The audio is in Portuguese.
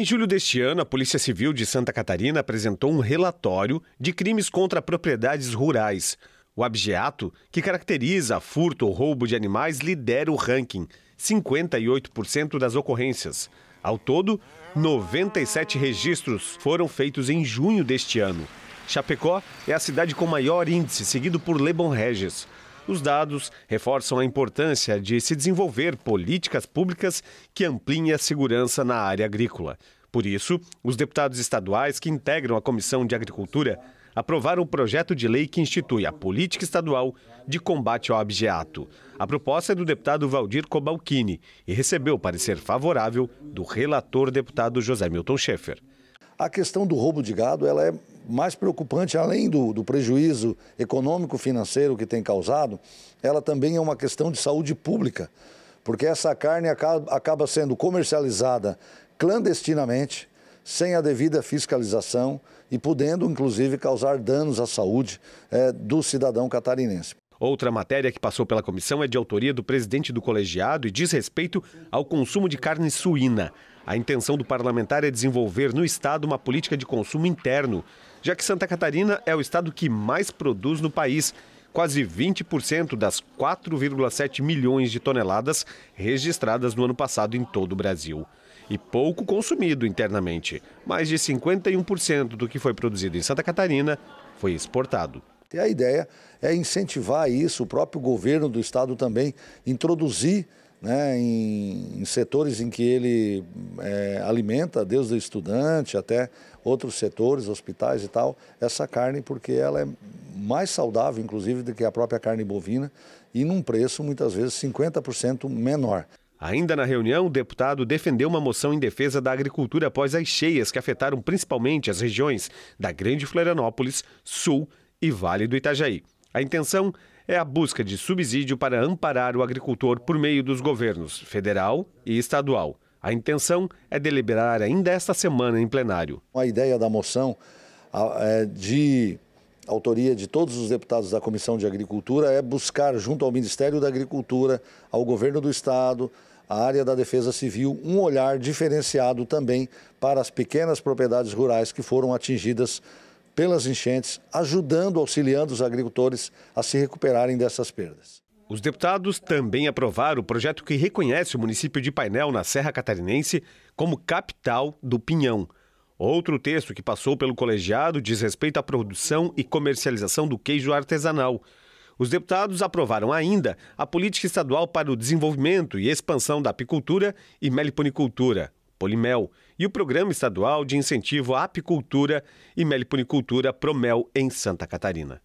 Em julho deste ano, a Polícia Civil de Santa Catarina apresentou um relatório de crimes contra propriedades rurais. O abjeato, que caracteriza furto ou roubo de animais, lidera o ranking, 58% das ocorrências. Ao todo, 97 registros foram feitos em junho deste ano. Chapecó é a cidade com maior índice, seguido por Lebon Regis. Os dados reforçam a importância de se desenvolver políticas públicas que ampliem a segurança na área agrícola. Por isso, os deputados estaduais que integram a Comissão de Agricultura aprovaram o projeto de lei que institui a Política Estadual de Combate ao abjeato. A proposta é do deputado Valdir Cobalcini e recebeu parecer favorável do relator deputado José Milton Schaefer. A questão do roubo de gado ela é mais preocupante, além do, do prejuízo econômico-financeiro que tem causado, ela também é uma questão de saúde pública, porque essa carne acaba, acaba sendo comercializada clandestinamente, sem a devida fiscalização e podendo, inclusive, causar danos à saúde é, do cidadão catarinense. Outra matéria que passou pela comissão é de autoria do presidente do colegiado e diz respeito ao consumo de carne suína. A intenção do parlamentar é desenvolver no Estado uma política de consumo interno, já que Santa Catarina é o estado que mais produz no país. Quase 20% das 4,7 milhões de toneladas registradas no ano passado em todo o Brasil. E pouco consumido internamente. Mais de 51% do que foi produzido em Santa Catarina foi exportado. E a ideia é incentivar isso, o próprio governo do estado também introduzir né, em, em, setores em que ele é, alimenta, desde o estudante até outros setores, hospitais e tal, essa carne, porque ela é mais saudável, inclusive, do que a própria carne bovina e num preço, muitas vezes, 50% menor. Ainda na reunião, o deputado defendeu uma moção em defesa da agricultura após as cheias que afetaram principalmente as regiões da Grande Florianópolis, Sul e Vale do Itajaí. A intenção é a busca de subsídio para amparar o agricultor por meio dos governos federal e estadual. A intenção é deliberar ainda esta semana em plenário. A ideia da moção é de autoria de todos os deputados da Comissão de Agricultura é buscar, junto ao Ministério da Agricultura, ao governo do Estado, à área da Defesa Civil um olhar diferenciado também para as pequenas propriedades rurais que foram atingidas pelas enchentes, ajudando, auxiliando os agricultores a se recuperarem dessas perdas. Os deputados também aprovaram o projeto que reconhece o município de Painel, na Serra Catarinense, como capital do pinhão. Outro texto que passou pelo colegiado diz respeito à produção e comercialização do queijo artesanal. Os deputados aprovaram ainda a política estadual para o desenvolvimento e expansão da apicultura e meliponicultura. Polimel, e o Programa Estadual de Incentivo à Apicultura e Meliponicultura Promel em Santa Catarina.